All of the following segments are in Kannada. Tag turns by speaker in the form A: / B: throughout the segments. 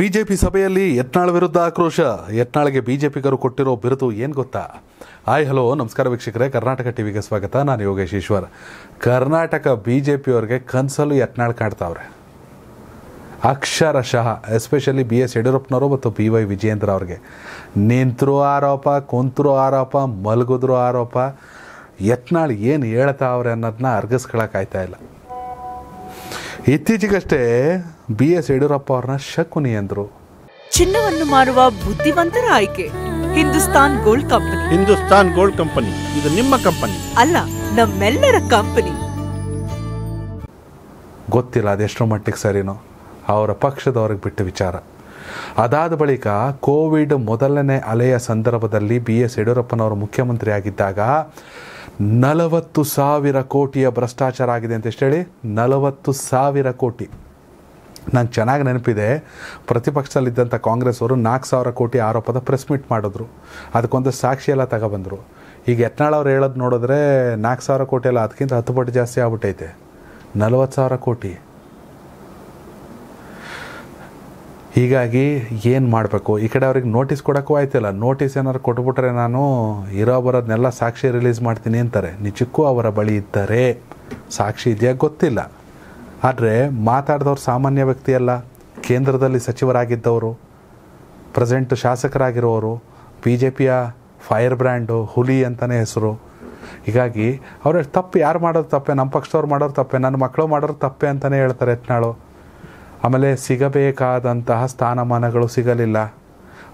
A: ಬಿಜೆಪಿ ಸಭೆಯಲ್ಲಿ ಯತ್ನಾಳ ವಿರುದ್ಧ ಆಕ್ರೋಶ ಯತ್ನಾಳ್ಗೆ ಬಿಜೆಪಿಗರು ಕೊಟ್ಟಿರೋ ಬಿರುದು ಏನು ಗೊತ್ತಾ ಆಯ್ ಹಲೋ ನಮಸ್ಕಾರ ವೀಕ್ಷಕರೇ ಕರ್ನಾಟಕ ಟಿವಿಗೆ ಸ್ವಾಗತ ನಾನು ಯೋಗೇಶ್ ಈಶ್ವರ್ ಕರ್ನಾಟಕ ಬಿ ಜೆ ಪಿಯವ್ರಿಗೆ ಕನ್ಸಲು ಯತ್ನಾಳ್ ಕಾಣ್ತಾವ್ರೆ ಅಕ್ಷರಶಃ ಎಸ್ಪೆಷಲಿ ಬಿ ಎಸ್ ಯಡಿಯೂರಪ್ಪನವರು ಮತ್ತು ಬಿ ವೈ ವಿಜಯೇಂದ್ರ ಅವ್ರಿಗೆ ನಿಂತರು ಆರೋಪ ಕುಂತರೂ ಆರೋಪ ಮಲಗಿದ್ರು ಆರೋಪ ಯತ್ನಾಳ್ ಏನು ಹೇಳ್ತಾವ್ರೆ ಅನ್ನೋದನ್ನ ಅರ್ಗಿಸ್ಕೊಳಕ್ಕಾಯ್ತಾ ಇಲ್ಲ ಇತ್ತೀಚೆಗಷ್ಟೇ ಬಿ ಎಸ್ ಯಡಿಯೂರಪ್ಪ ಅವರನ್ನ ಶಕುನಿ ಎಂದರು
B: ಚಿನ್ನವನ್ನು ಮಾರುವ ಬುದ್ಧಿವಂತರ ಆಯ್ಕೆ Hindustan gold company
A: Hindustan gold company ಇದು ನಿಮ್ಮ ಕಂಪನಿ
B: ಅಲ್ಲ ನಮ್ಮೆಲ್ಲರ ಕಂಪನಿ
A: ಗೊತ್ತಿಲ್ಲ ಅದೆಷ್ಟರ ಮಟ್ಟಿಗೆ ಸರಿನೋ ಅವರ ಪಕ್ಷದವ್ರಿಗೆ ಬಿಟ್ಟ ವಿಚಾರ ಅದಾದ ಬಳಿಕ ಕೋವಿಡ್ ಮೊದಲನೇ ಅಲೆಯ ಸಂದರ್ಭದಲ್ಲಿ ಬಿ ಎಸ್ ಯಡಿಯೂರಪ್ಪನವರು ಮುಖ್ಯಮಂತ್ರಿ ಆಗಿದ್ದಾಗ ನಲವತ್ತು ಸಾವಿರ ಕೋಟಿಯ ಭ್ರಷ್ಟಾಚಾರ ಆಗಿದೆ ಅಂತ ಎಷ್ಟು ಹೇಳಿ ನಲವತ್ತು ಸಾವಿರ ಕೋಟಿ ನಂಗೆ ಚೆನ್ನಾಗಿ ನೆನಪಿದೆ ಪ್ರತಿಪಕ್ಷದಲ್ಲಿದ್ದಂಥ ಕಾಂಗ್ರೆಸ್ ಅವರು ನಾಲ್ಕು ಸಾವಿರ ಕೋಟಿ ಆರೋಪದ ಪ್ರೆಸ್ ಮೀಟ್ ಮಾಡಿದ್ರು ಅದಕ್ಕೊಂದು ಸಾಕ್ಷಿ ಎಲ್ಲ ತಗೊಬಂದರು ಈಗ ಯತ್ನಾಳ್ ಅವ್ರು ಹೇಳೋದು ನೋಡಿದ್ರೆ ನಾಲ್ಕು ಸಾವಿರ ಕೋಟಿ ಎಲ್ಲ ಅದಕ್ಕಿಂತ ಹತ್ತು ಪಟ್ಟು ಜಾಸ್ತಿ ಆಗ್ಬಿಟ್ಟೈತೆ ನಲವತ್ತು ಸಾವಿರ ಕೋಟಿ ಹೀಗಾಗಿ ಏನು ಮಾಡಬೇಕು ಈ ಕಡೆ ಅವ್ರಿಗೆ ನೋಟಿಸ್ ಕೊಡೋಕ್ಕೂ ಆಯ್ತಿಲ್ಲ ನೋಟಿಸ್ ಏನಾದ್ರು ಕೊಟ್ಬಿಟ್ರೆ ನಾನು ಇರೋ ಬರೋದನ್ನೆಲ್ಲ ಸಾಕ್ಷಿ ರಿಲೀಸ್ ಮಾಡ್ತೀನಿ ಅಂತಾರೆ ನಿಜಕ್ಕೂ ಅವರ ಬಳಿ ಇದ್ದಾರೆ ಸಾಕ್ಷಿ ಇದೆಯಾ ಗೊತ್ತಿಲ್ಲ ಆದರೆ ಮಾತಾಡಿದವ್ರು ಸಾಮಾನ್ಯ ವ್ಯಕ್ತಿಯಲ್ಲ ಕೇಂದ್ರದಲ್ಲಿ ಸಚಿವರಾಗಿದ್ದವರು ಪ್ರೆಸೆಂಟ್ ಶಾಸಕರಾಗಿರೋರು ಬಿ ಜೆ ಪಿಯ ಫೈರ್ ಬ್ರ್ಯಾಂಡು ಹುಲಿ ಅಂತಲೇ ಹೆಸರು ಹೀಗಾಗಿ ಅವ್ರು ತಪ್ಪು ಯಾರು ಮಾಡೋದು ತಪ್ಪೆ ನಮ್ಮ ಪಕ್ಷದವ್ರು ಮಾಡೋರು ತಪ್ಪೆ ನನ್ನ ಮಕ್ಕಳು ಮಾಡೋರು ತಪ್ಪೆ ಅಂತಲೇ ಹೇಳ್ತಾರೆ ಯತ್ನಾಳು ಆಮೇಲೆ ಸಿಗಬೇಕಾದಂತಹ ಸ್ಥಾನಮಾನಗಳು ಸಿಗಲಿಲ್ಲ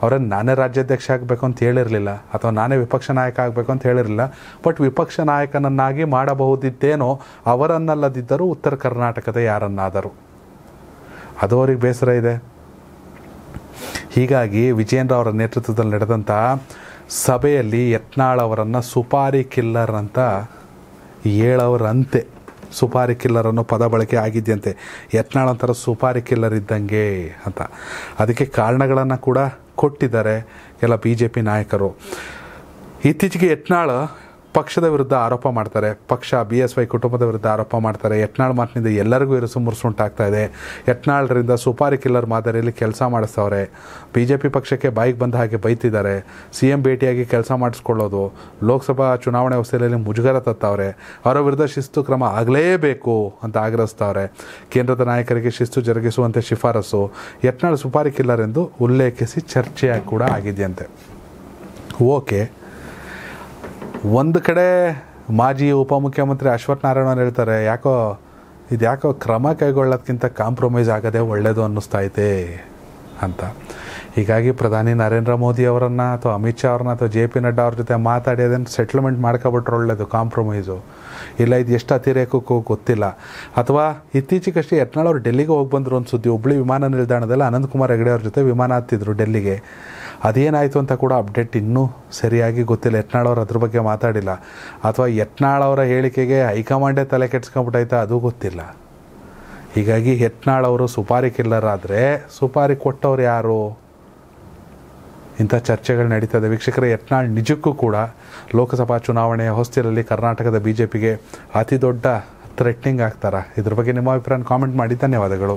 A: ಅವರನ್ನು ನಾನೇ ರಾಜ್ಯಾಧ್ಯಕ್ಷ ಆಗಬೇಕು ಅಂತ ಹೇಳಿರಲಿಲ್ಲ ಅಥವಾ ನಾನೇ ವಿಪಕ್ಷ ನಾಯಕ ಆಗಬೇಕು ಅಂತ ಹೇಳಿರಲಿಲ್ಲ ಬಟ್ ವಿಪಕ್ಷ ನಾಯಕನನ್ನಾಗಿ ಮಾಡಬಹುದಿದ್ದೇನೋ ಅವರನ್ನಲ್ಲದಿದ್ದರೂ ಉತ್ತರ ಕರ್ನಾಟಕದ ಯಾರನ್ನಾದರೂ ಅದು ಅವ್ರಿಗೆ ಬೇಸರ ಇದೆ ಹೀಗಾಗಿ ವಿಜೇಂದ್ರ ಅವರ ನೇತೃತ್ವದಲ್ಲಿ ನಡೆದಂಥ ಸಭೆಯಲ್ಲಿ ಯತ್ನಾಳ್ ಅವರನ್ನು ಸುಪಾರಿ ಕಿಲ್ಲರ್ ಅಂತ ಏಳವರಂತೆ ಸುಪಾರಿ ಕಿಲ್ಲರ್ ಅನ್ನೋ ಪದ ಬಳಕೆ ಆಗಿದ್ಯಂತೆ ಯತ್ನಾಳ್ ಅಂತಾರ ಸುಪಾರಿ ಕಿಲ್ಲರ್ ಇದ್ದಂಗೆ ಅಂತ ಅದಕ್ಕೆ ಕಾರಣಗಳನ್ನು ಕೂಡ ಕೊಟ್ಟಿದ್ದಾರೆ ಎಲ್ಲ ಬಿ ಜೆ ಪಿ ನಾಯಕರು ಇತ್ತೀಚೆಗೆ ಯತ್ನಾಳ್ ಪಕ್ಷದ ವಿರುದ್ಧ ಆರೋಪ ಮಾಡ್ತಾರೆ ಪಕ್ಷ ಬಿ ಎಸ್ ವೈ ಕುಟುಂಬದ ವಿರುದ್ಧ ಆರೋಪ ಮಾಡ್ತಾರೆ ಯತ್ನಾಳ್ ಮಾತಿನಿಂದ ಎಲ್ಲರಿಗೂ ಇರಿಸು ಉಂಟಾಗ್ತಾ ಇದೆ ಯತ್ನಾಳ್ರಿಂದ ಸುಪಾರಿ ಕಿಲ್ಲರ್ ಮಾದರಿಯಲ್ಲಿ ಕೆಲಸ ಮಾಡಿಸ್ತವ್ರೆ ಬಿ ಜೆ ಪಿ ಪಕ್ಷಕ್ಕೆ ಬಾಯಿಗೆ ಬಂದ ಹಾಗೆ ಬೈತಿದ್ದಾರೆ ಸಿ ಎಂ ಭೇಟಿಯಾಗಿ ಕೆಲಸ ಮಾಡಿಸ್ಕೊಳ್ಳೋದು ಲೋಕಸಭಾ ಚುನಾವಣೆ ವ್ಯವಸ್ಥೆಯಲ್ಲಿ ಮುಜುಗರ ತತ್ತವ್ರೆ ಅವರ ವಿರುದ್ಧ ಶಿಸ್ತು ಕ್ರಮ ಆಗಲೇಬೇಕು ಅಂತ ಆಗ್ರಹಿಸ್ತವ್ರೆ ಕೇಂದ್ರದ ನಾಯಕರಿಗೆ ಶಿಸ್ತು ಜರುಗಿಸುವಂತೆ ಶಿಫಾರಸು ಯತ್ನಾಳ್ ಸುಪಾರಿ ಕಿಲ್ಲರ್ ಎಂದು ಉಲ್ಲೇಖಿಸಿ ಚರ್ಚೆಯಾಗಿ ಕೂಡ ಆಗಿದೆಯಂತೆ ಓಕೆ ಒಂದು ಕಡೆ ಮಾಜಿ ಉಪಮುಖ್ಯಮಂತ್ರಿ ಅಶ್ವಥ್ ಅವ್ರು ಹೇಳ್ತಾರೆ ಯಾಕೋ ಇದು ಯಾಕೋ ಕ್ರಮ ಕೈಗೊಳ್ಳೋದಕ್ಕಿಂತ ಕಾಂಪ್ರಮೈಸ್ ಆಗೋದೇ ಒಳ್ಳೆಯದು ಅನ್ನಿಸ್ತಾ ಐತೆ ಅಂತ ಹೀಗಾಗಿ ಪ್ರಧಾನಿ ನರೇಂದ್ರ ಮೋದಿ ಅವರನ್ನು ಅಥವಾ ಅಮಿತ್ ಶಾ ಅವ್ರನ್ನ ಅಥವಾ ಜೆ ಪಿ ನಡ್ಡಾ ಅವ್ರ ಜೊತೆ ಮಾತಾಡಿ ಅದನ್ನು ಸೆಟ್ಲ್ಮೆಂಟ್ ಮಾಡ್ಕೊಬಿಟ್ರೆ ಒಳ್ಳೆಯದು ಕಾಂಪ್ರಮೈಸು ಇಲ್ಲ ಇದು ಎಷ್ಟು ಅತಿರೇಕಕ್ಕೂ ಗೊತ್ತಿಲ್ಲ ಅಥವಾ ಇತ್ತೀಚೆಗಷ್ಟೇ ಯತ್ನಾಳ್ ಅವರು ಡೆಲ್ಲಿಗೆ ಹೋಗಿ ಬಂದರು ಒಂದು ಸುದ್ದಿ ಹುಬ್ಳಿ ವಿಮಾನ ನಿಲ್ದಾಣದಲ್ಲಿ ಅನಂತಕುಮಾರ್ ಹೆಗಡೆ ಅವ್ರ ಜೊತೆ ವಿಮಾನ ಹತ್ತಿದ್ರು ಡೆಲ್ಲಿಗೆ ಅದೇನಾಯಿತು ಅಂತ ಕೂಡ ಅಪ್ಡೇಟ್ ಇನ್ನೂ ಸರಿಯಾಗಿ ಗೊತ್ತಿಲ್ಲ ಅವರು ಅದ್ರ ಬಗ್ಗೆ ಮಾತಾಡಿಲ್ಲ ಅಥವಾ ಅವರ ಹೇಳಿಕೆಗೆ ಹೈಕಮಾಂಡೇ ತಲೆ ಕೆಡ್ಸ್ಕೊಂಬಿಟ್ಟೈತೆ ಅದು ಗೊತ್ತಿಲ್ಲ ಹೀಗಾಗಿ ಅವರು ಸುಪಾರಿ ಕಿಲ್ಲರ್ ಆದರೆ ಸುಪಾರಿ ಕೊಟ್ಟವ್ರು ಯಾರು ಇಂಥ ಚರ್ಚೆಗಳು ನಡೀತದೆ ವೀಕ್ಷಕರೇ ಯತ್ನಾಳ್ ನಿಜಕ್ಕೂ ಕೂಡ ಲೋಕಸಭಾ ಚುನಾವಣೆಯ ಹೊಸ್ತಿಲಲ್ಲಿ ಕರ್ನಾಟಕದ ಬಿ ಜೆ ಪಿಗೆ ಅತಿ ದೊಡ್ಡ ಥ್ರೆಟ್ನಿಂಗ್ ಆಗ್ತಾರೆ ಇದ್ರ ಬಗ್ಗೆ ನಿಮ್ಮ ಅಭಿಪ್ರಾಯ ಕಾಮೆಂಟ್ ಮಾಡಿ ಧನ್ಯವಾದಗಳು